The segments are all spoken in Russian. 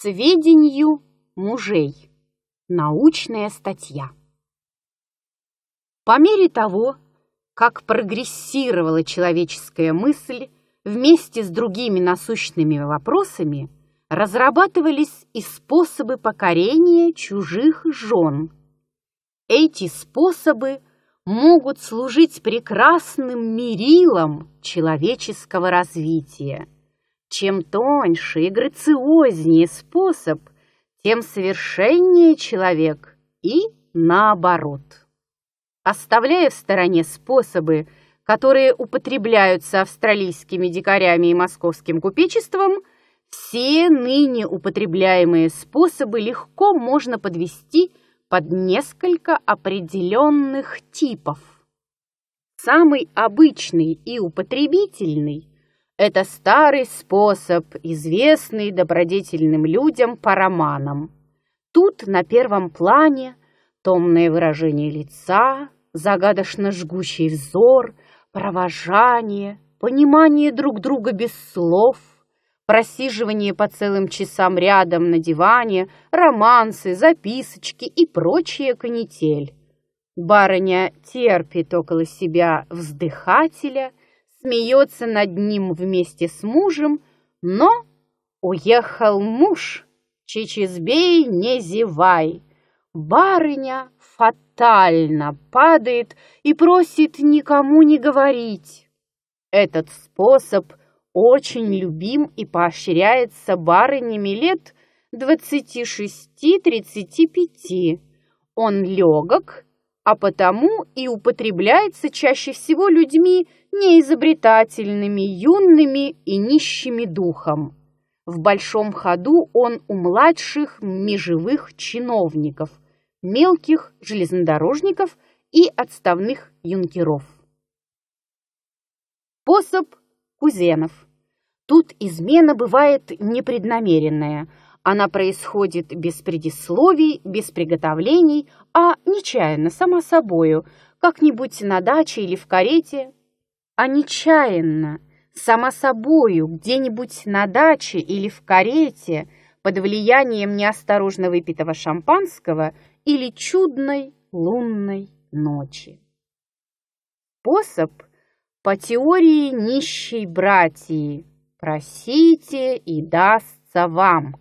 сведению мужей. Научная статья. По мере того, как прогрессировала человеческая мысль, вместе с другими насущными вопросами разрабатывались и способы покорения чужих жен. Эти способы могут служить прекрасным мерилом человеческого развития. Чем тоньше и грациознее способ, тем совершеннее человек и наоборот. Оставляя в стороне способы, которые употребляются австралийскими дикарями и московским купечеством, все ныне употребляемые способы легко можно подвести под несколько определенных типов. Самый обычный и употребительный это старый способ, известный добродетельным людям по романам. Тут на первом плане томное выражение лица, загадочно жгущий взор, провожание, понимание друг друга без слов, просиживание по целым часам рядом на диване, романсы, записочки и прочая канитель. Барыня терпит около себя вздыхателя – смеется над ним вместе с мужем, но уехал муж. Чичизбей, не зевай. Барыня фатально падает и просит никому не говорить. Этот способ очень любим и поощряется барынями лет 26-35. Он легок, а потому и употребляется чаще всего людьми неизобретательными, юными и нищими духом. В большом ходу он у младших межевых чиновников, мелких железнодорожников и отставных юнкеров. Пособ кузенов. Тут измена бывает непреднамеренная. Она происходит без предисловий, без приготовлений, а нечаянно, сама собою, как-нибудь на даче или в карете, а нечаянно, сама собою, где-нибудь на даче или в карете, под влиянием неосторожно выпитого шампанского или чудной лунной ночи. Способ по теории нищей братьи «просите и дастся вам».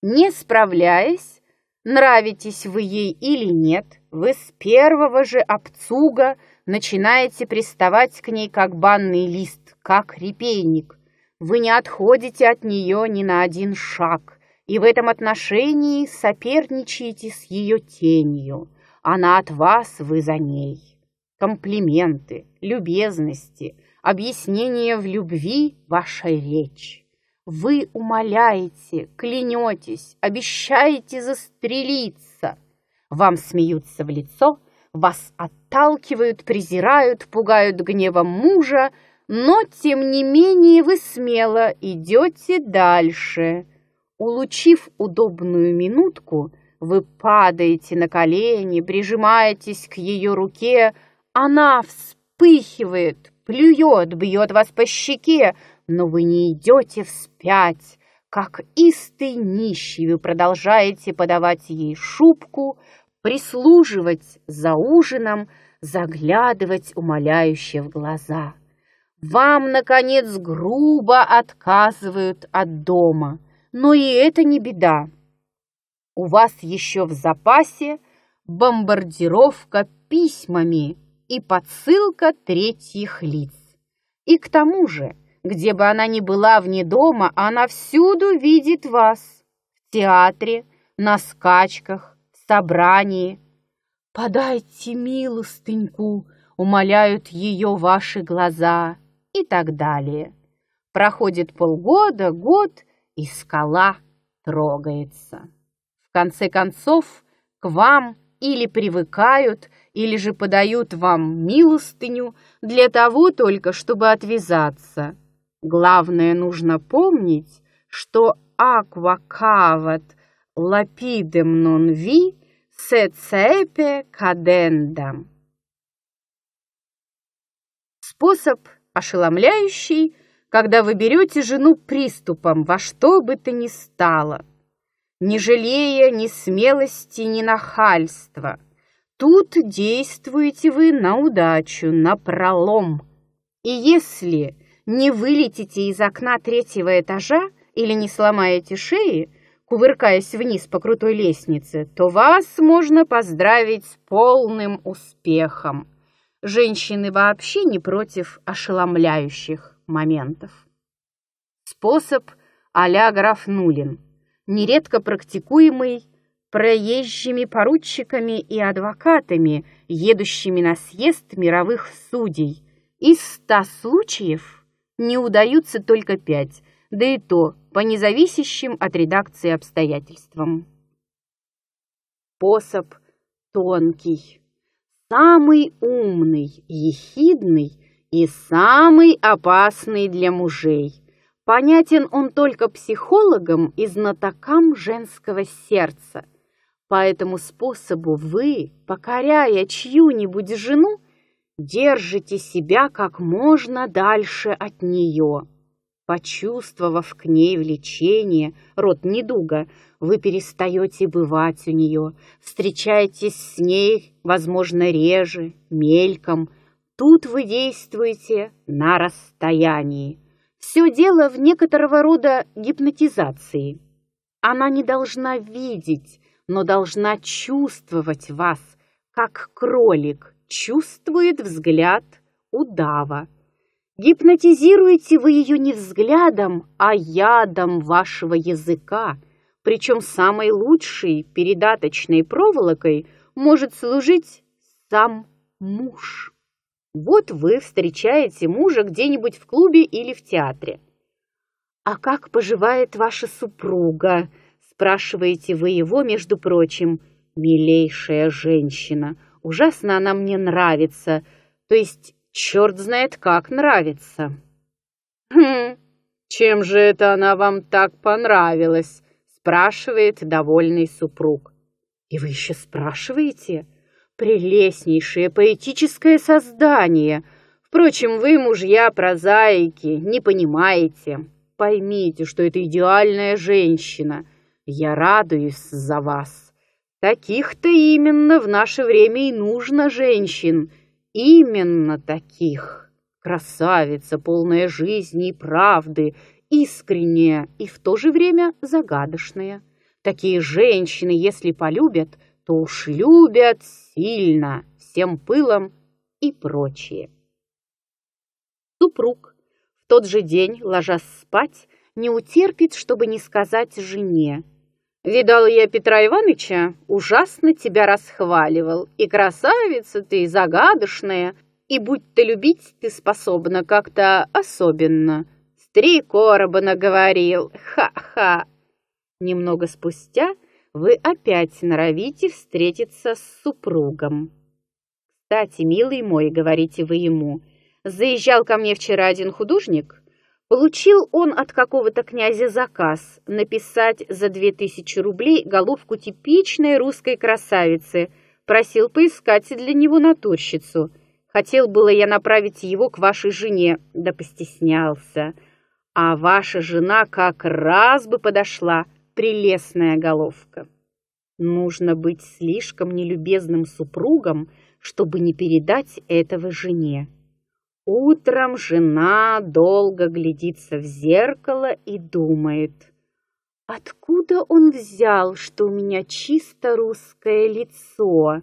Не справляясь, нравитесь вы ей или нет, вы с первого же обцуга – начинаете приставать к ней, как банный лист, как репейник. Вы не отходите от нее ни на один шаг, и в этом отношении соперничаете с ее тенью. Она от вас, вы за ней. Комплименты, любезности, объяснение в любви – ваша речь. Вы умоляете, клянетесь, обещаете застрелиться. Вам смеются в лицо – вас отталкивают, презирают, пугают гневом мужа, но, тем не менее, вы смело идете дальше. Улучив удобную минутку, вы падаете на колени, прижимаетесь к ее руке. Она вспыхивает, плюет, бьет вас по щеке, но вы не идете вспять. Как истый нищий вы продолжаете подавать ей шубку, прислуживать за ужином, заглядывать умоляюще в глаза. Вам, наконец, грубо отказывают от дома, но и это не беда. У вас еще в запасе бомбардировка письмами и подсылка третьих лиц. И к тому же, где бы она ни была вне дома, она всюду видит вас. В театре, на скачках, собрании. «Подайте милостыньку!» — умоляют ее ваши глаза и так далее. Проходит полгода, год, и скала трогается. В конце концов, к вам или привыкают, или же подают вам милостыню для того только, чтобы отвязаться. Главное, нужно помнить, что «аквакават лапидем ви» Сецепе кадендам. Способ ошеломляющий, когда вы берете жену приступом во что бы то ни стало, не жалея ни смелости, ни нахальства. Тут действуете вы на удачу, на пролом. И если не вылетите из окна третьего этажа или не сломаете шеи, кувыркаясь вниз по крутой лестнице, то вас можно поздравить с полным успехом. Женщины вообще не против ошеломляющих моментов. Способ а-ля граф Нулин, нередко практикуемый проезжими поручиками и адвокатами, едущими на съезд мировых судей. Из ста случаев не удаются только пять, да и то по независящим от редакции обстоятельствам. Пособ тонкий, самый умный, ехидный и самый опасный для мужей. Понятен он только психологам и знатокам женского сердца. По этому способу вы, покоряя чью-нибудь жену, держите себя как можно дальше от нее. Почувствовав к ней влечение, род недуга, вы перестаете бывать у нее, встречаетесь с ней, возможно, реже, мельком. Тут вы действуете на расстоянии. Все дело в некоторого рода гипнотизации. Она не должна видеть, но должна чувствовать вас, как кролик чувствует взгляд удава. Гипнотизируете вы ее не взглядом, а ядом вашего языка. Причем самой лучшей передаточной проволокой может служить сам муж. Вот вы встречаете мужа где-нибудь в клубе или в театре. «А как поживает ваша супруга?» – спрашиваете вы его, между прочим. «Милейшая женщина, ужасно она мне нравится. То есть черт знает как нравится. «Хм, чем же это она вам так понравилась?» спрашивает довольный супруг. «И вы еще спрашиваете? Прелестнейшее поэтическое создание! Впрочем, вы, мужья прозаики, не понимаете. Поймите, что это идеальная женщина. Я радуюсь за вас. Таких-то именно в наше время и нужно женщин» Именно таких. Красавица, полная жизни и правды, искренняя и в то же время загадочная. Такие женщины, если полюбят, то уж любят сильно, всем пылом и прочее. Супруг в тот же день, ложась спать, не утерпит, чтобы не сказать жене – Видал я Петра Ивановича, ужасно тебя расхваливал. И красавица ты, и загадочная, и будь ты любить ты способна как-то особенно. С три короба наговорил, ха-ха. Немного спустя вы опять норовите встретиться с супругом. Кстати, милый мой, говорите вы ему, заезжал ко мне вчера один художник, Получил он от какого-то князя заказ написать за две тысячи рублей головку типичной русской красавицы, просил поискать для него натурщицу. Хотел было я направить его к вашей жене, да постеснялся. А ваша жена как раз бы подошла, прелестная головка. Нужно быть слишком нелюбезным супругом, чтобы не передать этого жене. Утром жена долго глядится в зеркало и думает, «Откуда он взял, что у меня чисто русское лицо?»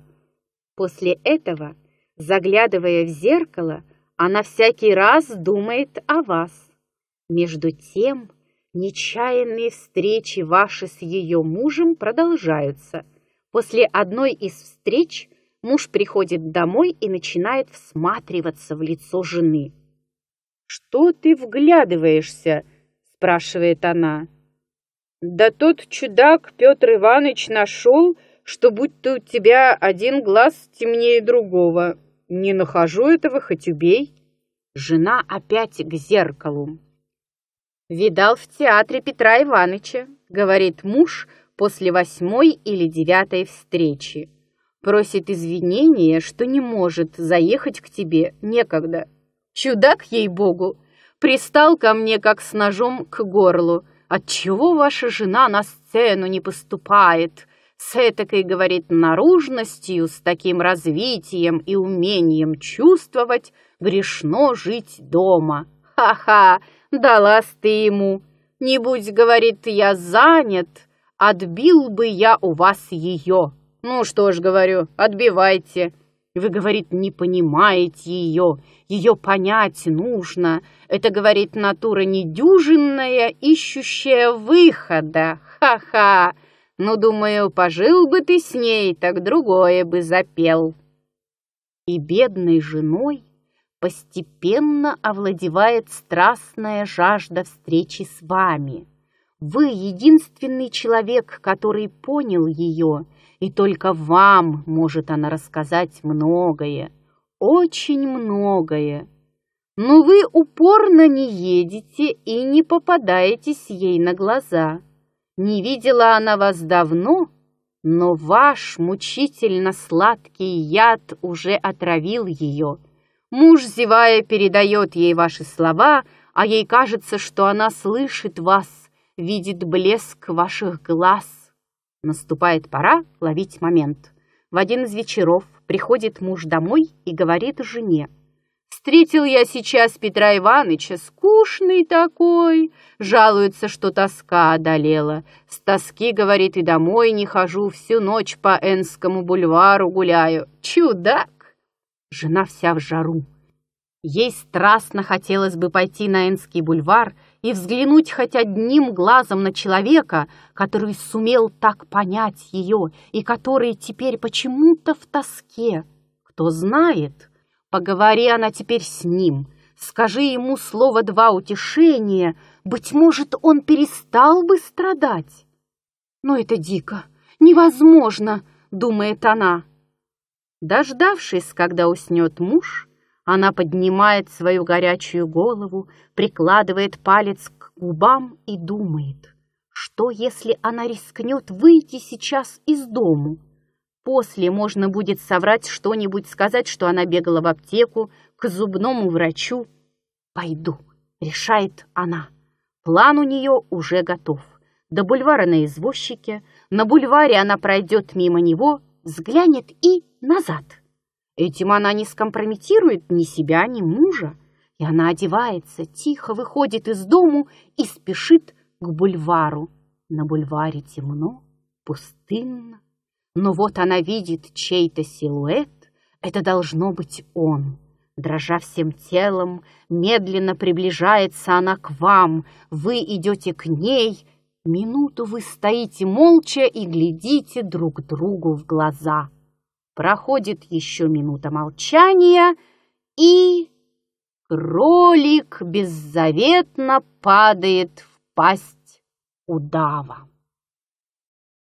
После этого, заглядывая в зеркало, она всякий раз думает о вас. Между тем, нечаянные встречи ваши с ее мужем продолжаются. После одной из встреч Муж приходит домой и начинает всматриваться в лицо жены. «Что ты вглядываешься?» – спрашивает она. «Да тот чудак Петр Иванович нашел, что будто у тебя один глаз темнее другого. Не нахожу этого, хоть убей». Жена опять к зеркалу. «Видал в театре Петра Ивановича», — говорит муж после восьмой или девятой встречи. Просит извинения, что не может заехать к тебе некогда. Чудак, ей-богу, пристал ко мне, как с ножом к горлу. Отчего ваша жена на сцену не поступает? С этакой, говорит, наружностью, с таким развитием и умением чувствовать грешно жить дома. Ха-ха, далась ты ему. Не будь, говорит, я занят, отбил бы я у вас ее. «Ну что ж, — говорю, — отбивайте». Вы, говорит, не понимаете ее, ее понять нужно. Это, говорит, натура недюжинная, ищущая выхода. Ха-ха! Ну, думаю, пожил бы ты с ней, так другое бы запел. И бедной женой постепенно овладевает страстная жажда встречи с вами. Вы единственный человек, который понял ее, и только вам может она рассказать многое, очень многое. Но вы упорно не едете и не попадаетесь ей на глаза. Не видела она вас давно, но ваш мучительно сладкий яд уже отравил ее. Муж, зевая, передает ей ваши слова, а ей кажется, что она слышит вас видит блеск ваших глаз. Наступает пора ловить момент. В один из вечеров приходит муж домой и говорит жене. «Встретил я сейчас Петра Ивановича, скучный такой!» Жалуется, что тоска одолела. С тоски, говорит, и домой не хожу, всю ночь по Энскому бульвару гуляю. Чудак! Жена вся в жару. Ей страстно хотелось бы пойти на Энский бульвар и взглянуть хоть одним глазом на человека, который сумел так понять ее и который теперь почему-то в тоске. Кто знает, поговори она теперь с ним, скажи ему слово два утешения, быть может, он перестал бы страдать. Но это дико, невозможно, думает она. Дождавшись, когда уснет муж, она поднимает свою горячую голову, прикладывает палец к губам и думает, что если она рискнет выйти сейчас из дому? После можно будет соврать что-нибудь, сказать, что она бегала в аптеку, к зубному врачу. «Пойду», — решает она. План у нее уже готов. До бульвара на извозчике, на бульваре она пройдет мимо него, взглянет и назад. Этим она не скомпрометирует ни себя, ни мужа. И она одевается, тихо выходит из дому и спешит к бульвару. На бульваре темно, пустынно. Но вот она видит чей-то силуэт. Это должно быть он. Дрожа всем телом, медленно приближается она к вам. Вы идете к ней. Минуту вы стоите молча и глядите друг другу в глаза. Проходит еще минута молчания, и кролик беззаветно падает в пасть удава.